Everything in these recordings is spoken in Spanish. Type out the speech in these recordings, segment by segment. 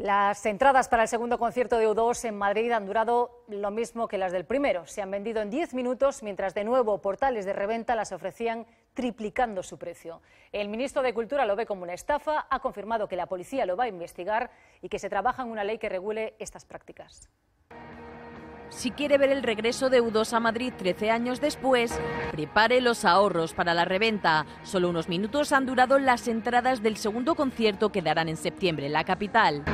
Las entradas para el segundo concierto de U2 en Madrid han durado lo mismo que las del primero. Se han vendido en 10 minutos, mientras de nuevo portales de reventa las ofrecían triplicando su precio. El ministro de Cultura lo ve como una estafa, ha confirmado que la policía lo va a investigar y que se trabaja en una ley que regule estas prácticas si quiere ver el regreso de U2 a Madrid 13 años después, prepare los ahorros para la reventa. Solo unos minutos han durado las entradas del segundo concierto que darán en septiembre en la capital.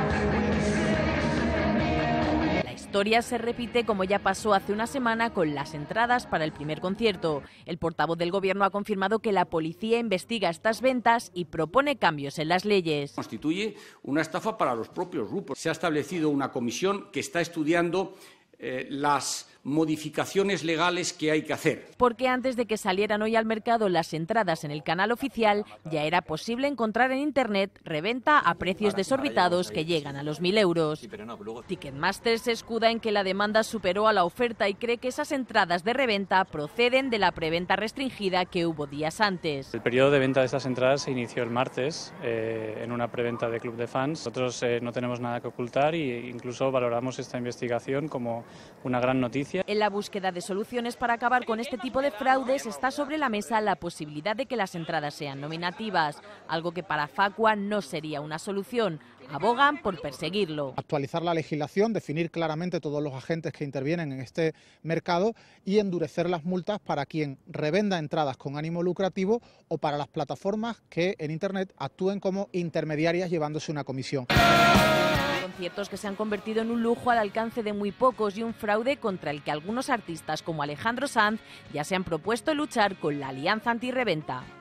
La historia se repite como ya pasó hace una semana con las entradas para el primer concierto. El portavoz del gobierno ha confirmado que la policía investiga estas ventas y propone cambios en las leyes. Constituye una estafa para los propios grupos. Se ha establecido una comisión que está estudiando eh, las modificaciones legales que hay que hacer. Porque antes de que salieran hoy al mercado las entradas en el canal oficial, ya era posible encontrar en Internet reventa a precios desorbitados que llegan a los 1.000 euros. Ticketmaster se escuda en que la demanda superó a la oferta y cree que esas entradas de reventa proceden de la preventa restringida que hubo días antes. El periodo de venta de estas entradas se inició el martes eh, en una preventa de Club de Fans. Nosotros eh, no tenemos nada que ocultar e incluso valoramos esta investigación como una gran noticia en la búsqueda de soluciones para acabar con este tipo de fraudes está sobre la mesa la posibilidad de que las entradas sean nominativas, algo que para Facua no sería una solución. Abogan por perseguirlo. Actualizar la legislación, definir claramente todos los agentes que intervienen en este mercado y endurecer las multas para quien revenda entradas con ánimo lucrativo o para las plataformas que en Internet actúen como intermediarias llevándose una comisión ciertos que se han convertido en un lujo al alcance de muy pocos y un fraude contra el que algunos artistas como Alejandro Sanz ya se han propuesto luchar con la alianza antirreventa.